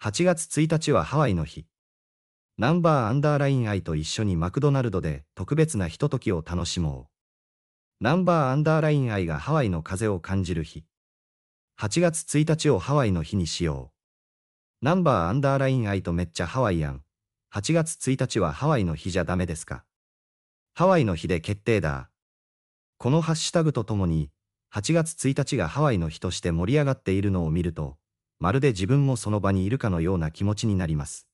8月1日はハワイの日。ナンバーアンダーライン愛と一緒にマクドナルドで特別なひとときを楽しもう。ナンバーアンダーライン愛がハワイの風を感じる日。8月1日をハワイの日にしよう。ナンバーアンダーライン愛とめっちゃハワイアン。8月1日はハワイの日じゃダメですか。ハワイの日で決定だ。このハッシュタグとともに、8月1日がハワイの日として盛り上がっているのを見ると、まるで自分もその場にいるかのような気持ちになります。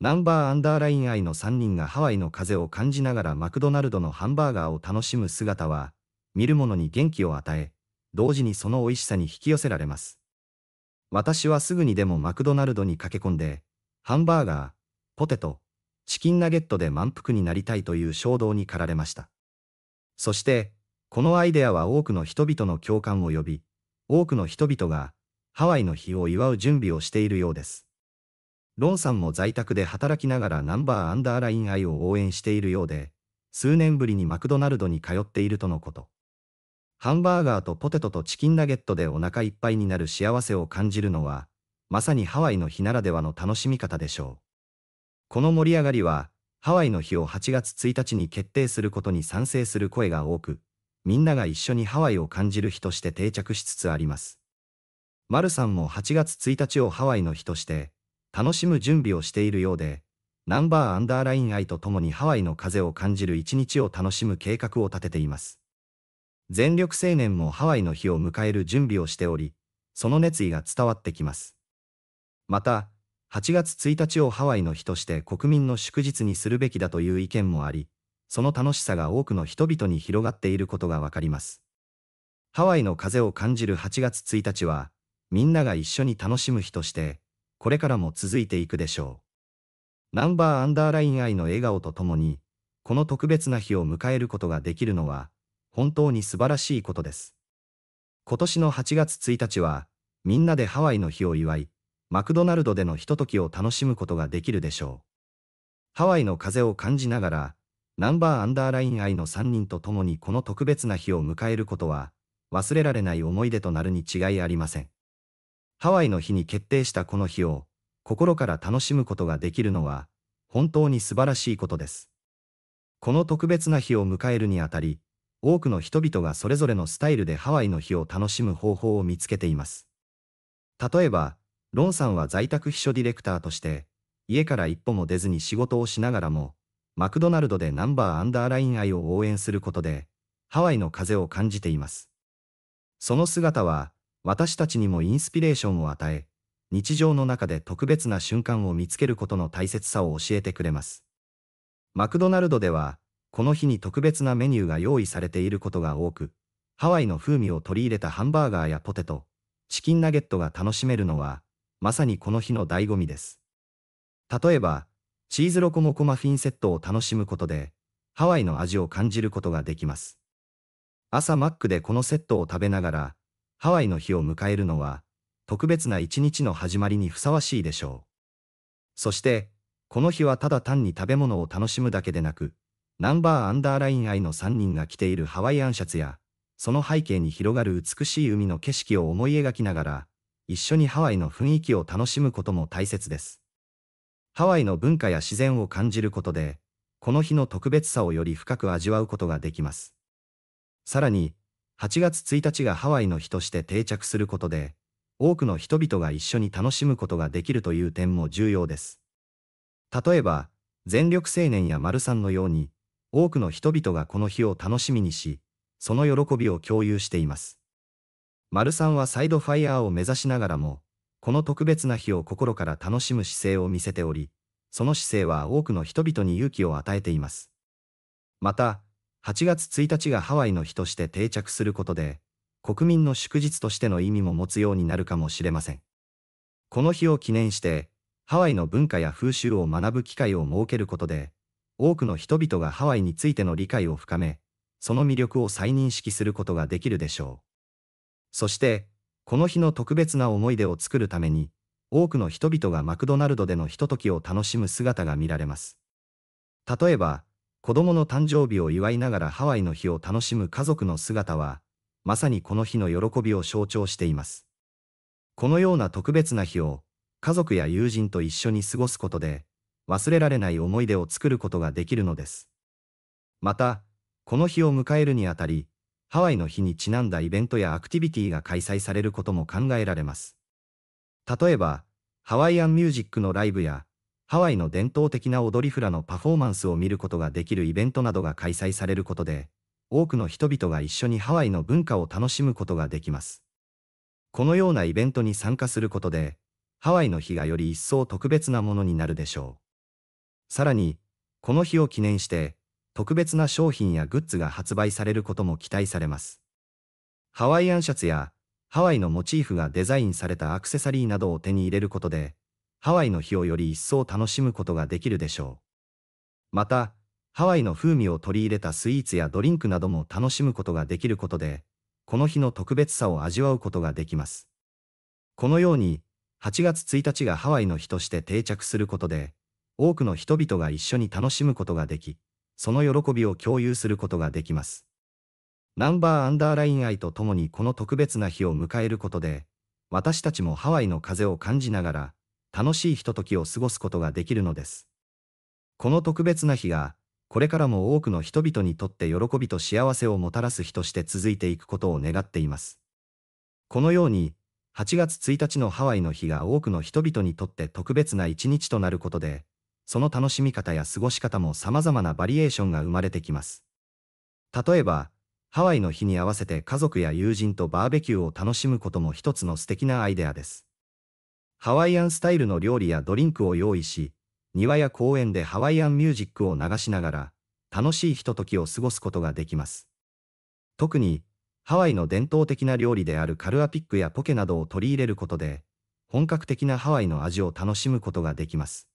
ナンバーアンダーライン愛の3人がハワイの風を感じながらマクドナルドのハンバーガーを楽しむ姿は、見る者に元気を与え、同時にその美味しさに引き寄せられます。私はすぐにでもマクドナルドに駆け込んで、ハンバーガー、ポテト、チキンナゲットで満腹になりたいという衝動に駆られました。そして、このアイデアは多くの人々の共感を呼び、多くの人々がハワイの日を祝う準備をしているようです。ロンさんも在宅で働きながらナンバーアンダーライン愛を応援しているようで、数年ぶりにマクドナルドに通っているとのこと。ハンバーガーとポテトとチキンナゲットでお腹いっぱいになる幸せを感じるのは、まさにハワイの日ならではの楽しみ方でしょう。この盛り上がりは、ハワイの日を8月1日に決定することに賛成する声が多く、みんなが一緒にハワイを感じる日として定着しつつあります。ルさんも8月1日をハワイの日として、楽しむ準備をしているようで、ナンバーアンダーライン愛とともにハワイの風を感じる一日を楽しむ計画を立てています。全力青年もハワイの日を迎える準備をしており、その熱意が伝わってきます。また、8月1日をハワイの日として国民の祝日にするべきだという意見もあり、その楽しさが多くの人々に広がっていることがわかります。ハワイの風を感じる8月1日は、みんなが一緒に楽しむ日として、これからも続いていくでしょう。ナンバーアンダーライン愛の笑顔とともに、この特別な日を迎えることができるのは、本当に素晴らしいことです。今年の8月1日は、みんなでハワイの日を祝い、マクドナルドでのひとときを楽しむことができるでしょう。ハワイの風を感じながら、ナンバーアンダーライン愛の3人と共にこの特別な日を迎えることは、忘れられない思い出となるに違いありません。ハワイの日に決定したこの日を心から楽しむことができるのは本当に素晴らしいことです。この特別な日を迎えるにあたり、多くの人々がそれぞれのスタイルでハワイの日を楽しむ方法を見つけています。例えば、ロンさんは在宅秘書ディレクターとして、家から一歩も出ずに仕事をしながらも、マクドナルドでナンバーアンダーライン愛を応援することで、ハワイの風を感じています。その姿は、私たちにもインスピレーションを与え、日常の中で特別な瞬間を見つけることの大切さを教えてくれます。マクドナルドでは、この日に特別なメニューが用意されていることが多く、ハワイの風味を取り入れたハンバーガーやポテト、チキンナゲットが楽しめるのは、まさにこの日の醍醐味です。例えば、チーズロコモコマフィンセットを楽しむことで、ハワイの味を感じることができます。朝マックでこのセットを食べながら、ハワイの日を迎えるのは、特別な一日の始まりにふさわしいでしょう。そして、この日はただ単に食べ物を楽しむだけでなく、ナンバーアンダーライン愛の3人が着ているハワイアンシャツや、その背景に広がる美しい海の景色を思い描きながら、一緒にハワイの雰囲気を楽しむことも大切です。ハワイの文化や自然を感じることで、この日の特別さをより深く味わうことができます。さらに、8月1日がハワイの日として定着することで、多くの人々が一緒に楽しむことができるという点も重要です。例えば、全力青年や丸さんのように、多くの人々がこの日を楽しみにし、その喜びを共有しています。丸さんはサイドファイヤーを目指しながらも、この特別な日を心から楽しむ姿勢を見せており、その姿勢は多くの人々に勇気を与えています。また、8月1日がハワイの日として定着することで、国民の祝日としての意味も持つようになるかもしれません。この日を記念して、ハワイの文化や風習を学ぶ機会を設けることで、多くの人々がハワイについての理解を深め、その魅力を再認識することができるでしょう。そして、この日の特別な思い出を作るために、多くの人々がマクドナルドでのひとときを楽しむ姿が見られます。例えば、子供の誕生日を祝いながらハワイの日を楽しむ家族の姿は、まさにこの日の喜びを象徴しています。このような特別な日を、家族や友人と一緒に過ごすことで、忘れられない思い出を作ることができるのです。また、この日を迎えるにあたり、ハワイの日にちなんだイベントやアクティビティが開催されることも考えられます。例えば、ハワイアンミュージックのライブや、ハワイの伝統的な踊りフラのパフォーマンスを見ることができるイベントなどが開催されることで、多くの人々が一緒にハワイの文化を楽しむことができます。このようなイベントに参加することで、ハワイの日がより一層特別なものになるでしょう。さらに、この日を記念して、特別な商品やグッズが発売されることも期待されます。ハワイアンシャツや、ハワイのモチーフがデザインされたアクセサリーなどを手に入れることで、ハワイの日をより一層楽しむことができるでしょう。また、ハワイの風味を取り入れたスイーツやドリンクなども楽しむことができることで、この日の特別さを味わうことができます。このように、8月1日がハワイの日として定着することで、多くの人々が一緒に楽しむことができ、その喜びを共有することができます。ナンバーアンダーライン愛とともにこの特別な日を迎えることで、私たちもハワイの風を感じながら、楽しいひとときを過ごすことができるのです。この特別な日が、これからも多くの人々にとって喜びと幸せをもたらす日として続いていくことを願っています。このように、8月1日のハワイの日が多くの人々にとって特別な一日となることで、その楽しみ方や過ごし方も様々なバリエーションが生まれてきます。例えば、ハワイの日に合わせて家族や友人とバーベキューを楽しむことも一つの素敵なアイデアです。ハワイアンスタイルの料理やドリンクを用意し、庭や公園でハワイアンミュージックを流しながら、楽しいひとときを過ごすことができます。特に、ハワイの伝統的な料理であるカルアピックやポケなどを取り入れることで、本格的なハワイの味を楽しむことができます。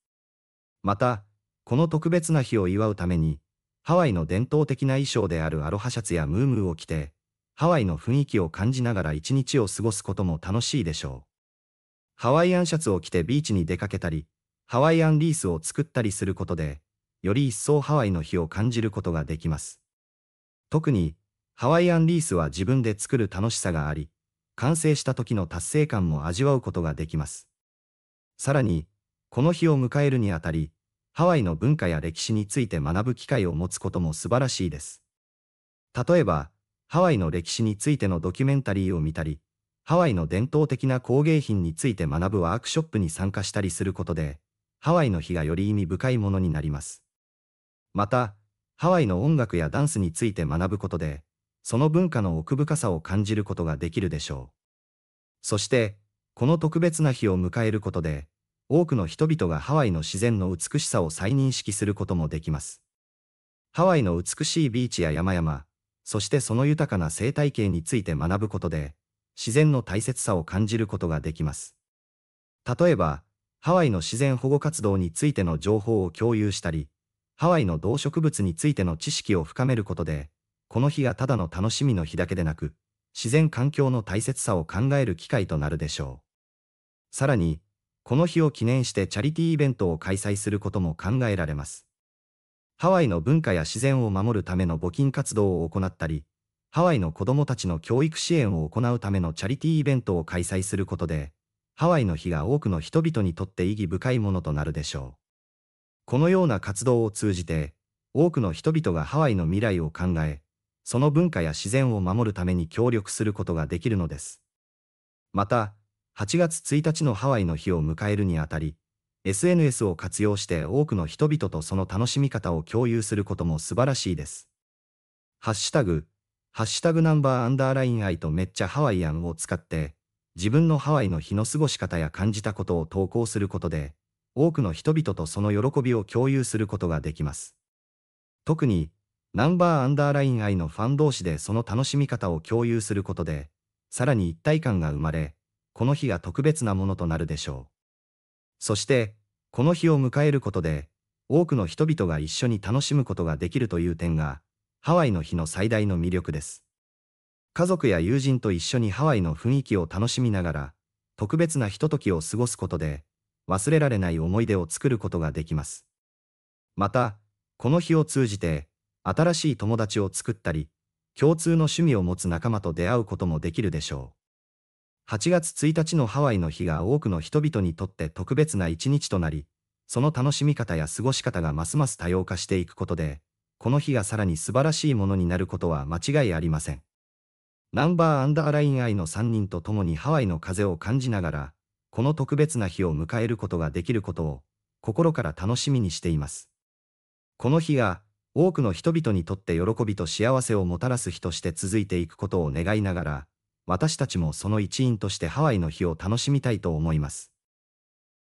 また、この特別な日を祝うために、ハワイの伝統的な衣装であるアロハシャツやムームーを着て、ハワイの雰囲気を感じながら一日を過ごすことも楽しいでしょう。ハワイアンシャツを着てビーチに出かけたり、ハワイアンリースを作ったりすることで、より一層ハワイの日を感じることができます。特に、ハワイアンリースは自分で作る楽しさがあり、完成した時の達成感も味わうことができます。さらに、この日を迎えるにあたり、ハワイの文化や歴史について学ぶ機会を持つことも素晴らしいです。例えば、ハワイの歴史についてのドキュメンタリーを見たり、ハワイの伝統的な工芸品について学ぶワークショップに参加したりすることで、ハワイの日がより意味深いものになります。また、ハワイの音楽やダンスについて学ぶことで、その文化の奥深さを感じることができるでしょう。そして、この特別な日を迎えることで、多くの人々がハワイの自然の美しさを再認識することもできます。ハワイの美しいビーチや山々、そしてその豊かな生態系について学ぶことで、自然の大切さを感じることができます。例えば、ハワイの自然保護活動についての情報を共有したり、ハワイの動植物についての知識を深めることで、この日がただの楽しみの日だけでなく、自然環境の大切さを考える機会となるでしょう。さらに、この日を記念してチャリティーイベントを開催することも考えられます。ハワイの文化や自然を守るための募金活動を行ったり、ハワイの子供たちの教育支援を行うためのチャリティーイベントを開催することで、ハワイの日が多くの人々にとって意義深いものとなるでしょう。このような活動を通じて、多くの人々がハワイの未来を考え、その文化や自然を守るために協力することができるのです。また、8月1日のハワイの日を迎えるにあたり、SNS を活用して多くの人々とその楽しみ方を共有することも素晴らしいです。ハッシュタグ、ハッシュタグナンバーアンダーライン愛とめっちゃハワイアンを使って、自分のハワイの日の過ごし方や感じたことを投稿することで、多くの人々とその喜びを共有することができます。特に、ナンバーアンダーライン愛のファン同士でその楽しみ方を共有することで、さらに一体感が生まれ、この日が特別なものとなるでしょう。そして、この日を迎えることで、多くの人々が一緒に楽しむことができるという点が、ハワイの日の最大の魅力です。家族や友人と一緒にハワイの雰囲気を楽しみながら、特別なひとときを過ごすことで、忘れられない思い出を作ることができます。また、この日を通じて、新しい友達を作ったり、共通の趣味を持つ仲間と出会うこともできるでしょう。8月1日のハワイの日が多くの人々にとって特別な一日となり、その楽しみ方や過ごし方がますます多様化していくことで、この日がさらに素晴らしいものになることは間違いありません。ナンバーアンダーライン愛の3人と共にハワイの風を感じながら、この特別な日を迎えることができることを、心から楽しみにしています。この日が、多くの人々にとって喜びと幸せをもたらす日として続いていくことを願いながら、私たちもその一員としてハワイの日を楽しみたいと思います。